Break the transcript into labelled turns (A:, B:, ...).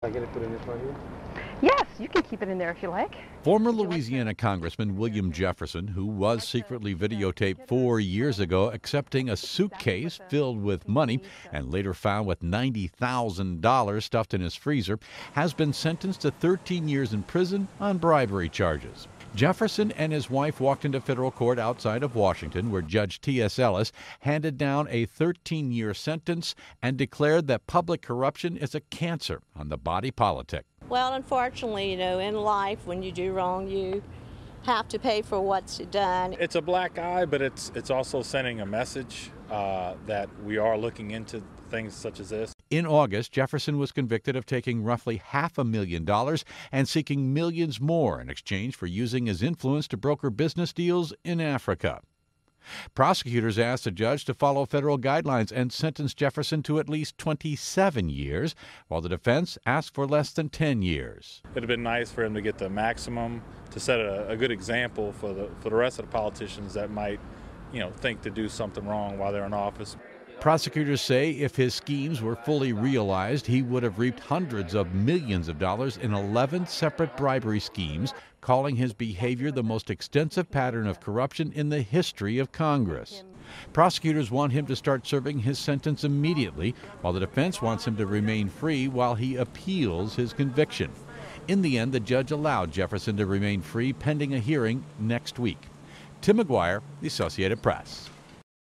A: I get it put in this one here? Yes, you can keep it in there if you like. Former Louisiana Congressman William Jefferson, who was secretly videotaped four years ago accepting a suitcase filled with money and later found with $90,000 stuffed in his freezer, has been sentenced to 13 years in prison on bribery charges. Jefferson and his wife walked into federal court outside of Washington, where Judge T.S. Ellis handed down a 13 year sentence and declared that public corruption is a cancer on the body politic.
B: Well, unfortunately, you know, in life, when you do wrong, you have to pay for what's done. It's a black eye, but it's, it's also sending a message uh, that we are looking into things such as this.
A: In August, Jefferson was convicted of taking roughly half a million dollars and seeking millions more in exchange for using his influence to broker business deals in Africa. Prosecutors asked the judge to follow federal guidelines and sentence Jefferson to at least 27 years, while the defense asked for less than 10 years.
B: It'd have been nice for him to get the maximum to set a, a good example for the for the rest of the politicians that might, you know, think to do something wrong while they're in office.
A: Prosecutors say if his schemes were fully realized, he would have reaped hundreds of millions of dollars in 11 separate bribery schemes, calling his behavior the most extensive pattern of corruption in the history of Congress. Prosecutors want him to start serving his sentence immediately, while the defense wants him to remain free while he appeals his conviction. In the end, the judge allowed Jefferson to remain free pending a hearing next week. Tim McGuire, The Associated Press.